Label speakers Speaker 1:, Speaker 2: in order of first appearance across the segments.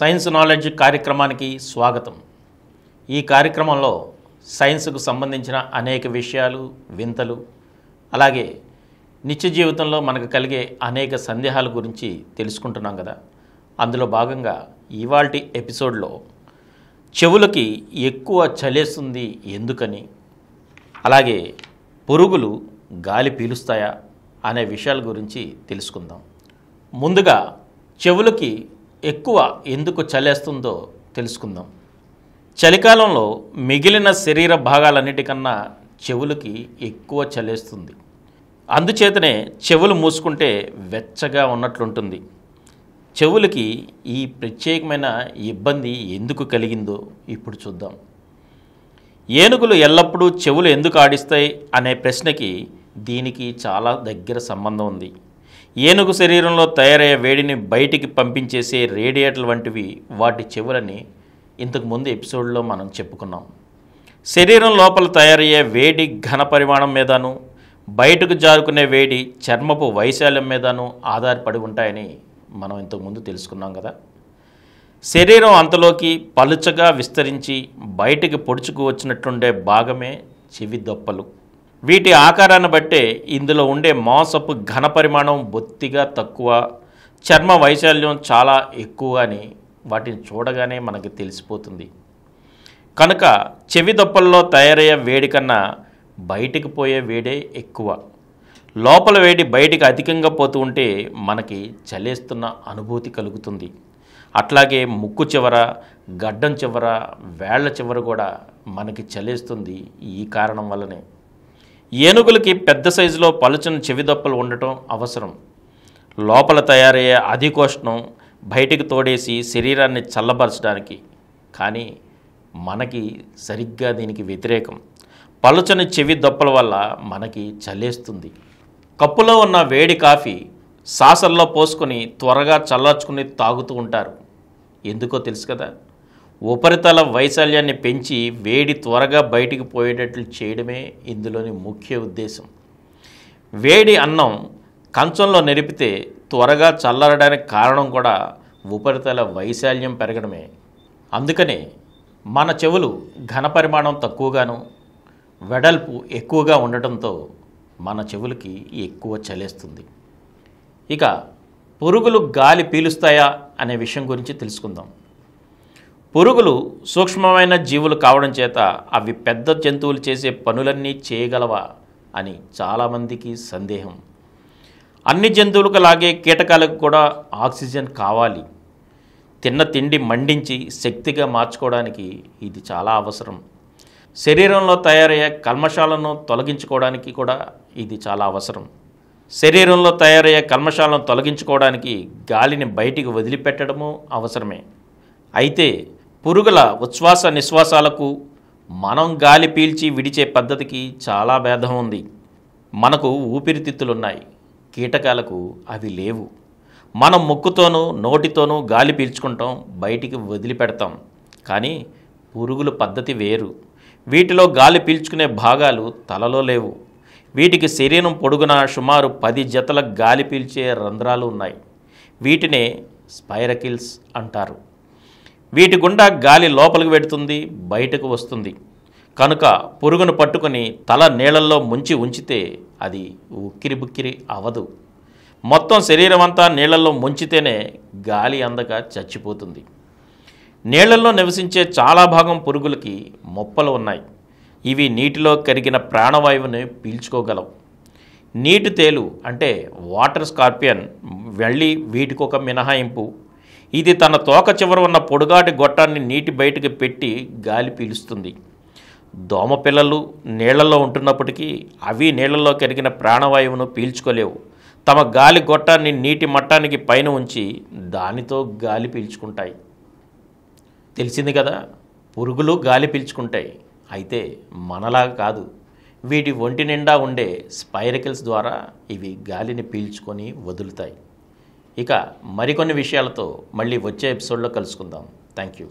Speaker 1: Science knowledge కార్యక్రమానికి స్వాగతం ఈ కార్యక్రమంలో సైన్స్కు సంబంధించిన అనేక విషయాలు వింతలు అలాగే నిత్య జీవితంలో మనకు కలిగే అనేక సందేహాల గురించి తెలుసుకుంటున్నాం కదా అందులో భాగంగా ఇవాల్టి ఎపిసోడ్లో చెవులకి ఎక్కువ చలేస్తుంది ఎందుకని అలాగే పురుగులు గాలి పీలుస్తాయా అనే విషయాల గురించి తెలుసుకుందాం ముందుగా చెవులకి ఎక్కువ ఎందుకు చలేస్తుందో తెలుసుకుందాం చలికాలంలో మిగిలిన శరీర భాగాలన్నిటికన్నా చెవులకి ఎక్కువ చలేస్తుంది అందుచేతనే చెవులు మూసుకుంటే వెచ్చగా ఉన్నట్లుంటుంది చెవులకి ఈ ప్రత్యేకమైన ఇబ్బంది ఎందుకు కలిగిందో ఇప్పుడు చూద్దాం ఏనుగులు ఎల్లప్పుడూ చెవులు ఎందుకు ఆడిస్తాయి అనే ప్రశ్నకి దీనికి చాలా దగ్గర సంబంధం ఉంది ఏనుగు శరీరంలో తయారయ్యే వేడిని బయటికి పంపించేసే రేడియేటర్ వంటివి వాటి చెవులని ఇంతకుముందు ఎపిసోడ్లో మనం చెప్పుకున్నాం శరీరం లోపల తయారయ్యే వేడి ఘన పరిమాణం మీదను బయటకు జారుకునే వేడి చర్మపు వైశాల్యం మీదను ఆధారపడి ఉంటాయని మనం ఇంతకుముందు తెలుసుకున్నాం కదా శరీరం అంతలోకి పలుచగా విస్తరించి బయటికి పొడుచుకు వచ్చినట్లుండే భాగమే చెవి దొప్పలు వీటి ఆకారాన్ని బట్టే ఇందులో ఉండే మాంసపు ఘన పరిమాణం బొత్తిగా తక్కువ చర్మ వైశాల్యం చాలా ఎక్కువ అని వాటిని చూడగానే మనకి తెలిసిపోతుంది కనుక చెవి దొప్పల్లో తయారయ్యే వేడి కన్నా బయటికి పోయే వేడే ఎక్కువ లోపల వేడి బయటికి అధికంగా పోతూ ఉంటే మనకి చలేస్తున్న అనుభూతి కలుగుతుంది అట్లాగే ముక్కు చివర గడ్డం చివర వేళ్ల చివర కూడా మనకి చలేస్తుంది ఈ కారణం వల్లనే ఏనుగులకి పెద్ద సైజులో పలుచని చెవిదొప్పలు ఉండటం అవసరం లోపల తయారయ్యే అధికోష్ణం బయటికి తోడేసి శరీరాన్ని చల్లబరచడానికి కానీ మనకి సరిగ్గా దీనికి వ్యతిరేకం పలుచని చెవి దొప్పల వల్ల మనకి చల్లేస్తుంది కప్పులో ఉన్న వేడి కాఫీ సాసల్లో పోసుకొని త్వరగా చల్లార్చుకుని తాగుతూ ఉంటారు ఎందుకో తెలుసు కదా ఉపరితల వైశాల్యాన్ని పెంచి వేడి త్వరగా బయటికి పోయేటట్లు చేయడమే ఇందులోని ముఖ్య ఉద్దేశం వేడి అన్నం కంచంలో నెరిపితే త్వరగా చల్లరడానికి కారణం కూడా ఉపరితల వైశాల్యం పెరగడమే అందుకనే మన చెవులు ఘన పరిమాణం తక్కువగాను వెడల్పు ఎక్కువగా ఉండటంతో మన చెవులకి ఎక్కువ చలేస్తుంది ఇక పురుగులు గాలి పీలుస్తాయా అనే విషయం గురించి తెలుసుకుందాం పురుగులు సూక్ష్మమైన జీవులు కావడం చేత అవి పెద్ద జంతువులు చేసే పనులన్నీ చేయగలవా అని చాలామందికి సందేహం అన్ని జంతువులకు లాగే కీటకాలకు కూడా ఆక్సిజన్ కావాలి తిన్న తిండి మండించి శక్తిగా మార్చుకోవడానికి ఇది చాలా అవసరం శరీరంలో తయారయ్యే కల్మశాలను తొలగించుకోవడానికి కూడా ఇది చాలా అవసరం శరీరంలో తయారయ్యే కల్మశాలను తొలగించుకోవడానికి గాలిని బయటికి వదిలిపెట్టడము అవసరమే అయితే పురుగుల ఉచ్ఛ్వాస నిశ్వాసాలకు మనం గాలి పీల్చి విడిచే పద్ధతికి చాలా భేదం ఉంది మనకు ఊపిరితిత్తులున్నాయి కీటకాలకు అవి లేవు మనం ముక్కుతోనూ నోటితోనూ గాలి పీల్చుకుంటాం బయటికి వదిలిపెడతాం కానీ పురుగుల పద్ధతి వేరు వీటిలో గాలి పీల్చుకునే భాగాలు తలలో లేవు వీటికి శరీరం పొడుగున సుమారు పది జతల గాలి పీల్చే రంధ్రాలు ఉన్నాయి వీటినే స్పైరకిల్స్ అంటారు వీటి గుండా గాలి లోపలికి పెడుతుంది బయటకు వస్తుంది కనుక పురుగును పట్టుకుని తల నీళ్ళల్లో ముంచి ఉంచితే అది ఉక్కిరి బుక్కిరి అవదు మొత్తం శరీరం అంతా నీళ్ళల్లో ముంచితేనే గాలి అందక చచ్చిపోతుంది నీళ్ళల్లో నివసించే చాలా భాగం పురుగులకి మొప్పలు ఉన్నాయి ఇవి నీటిలో కరిగిన ప్రాణవాయువుని పీల్చుకోగలవు నీటి తేలు అంటే వాటర్ స్కార్పియన్ వెళ్ళి వీటికొక మినహాయింపు ఇది తన తోక చివర ఉన్న పొడుగాటి గొట్టాన్ని నీటి బయటకు పెట్టి గాలి పీలుస్తుంది దోమ పిల్లలు నీళ్లలో ఉంటున్నప్పటికీ అవి నీళ్లలో కరిగిన ప్రాణవాయువును పీల్చుకోలేవు తమ గాలి గొట్టాన్ని నీటి మట్టానికి పైన ఉంచి దానితో గాలి పీల్చుకుంటాయి తెలిసింది కదా పురుగులు గాలి పీల్చుకుంటాయి అయితే మనలాగా కాదు వీటి ఒంటి నిండా ఉండే స్పైరకిల్స్ ద్వారా ఇవి గాలిని పీల్చుకొని వదులుతాయి ఇక మరికొన్ని విషయాలతో మళ్ళీ వచ్చే ఎపిసోడ్లో కలుసుకుందాం థ్యాంక్ యూ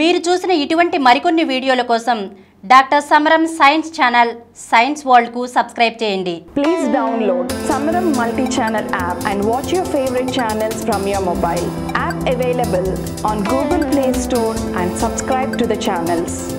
Speaker 1: మీరు చూసిన ఇటువంటి మరికొన్ని వీడియోల కోసం doctor Samaram science channel science world కు సబ్స్క్రైబ్ చేయండి please download Samaram multi channel app and watch your favourite channels from your mobile app available on Google Play Store and subscribe to the channels.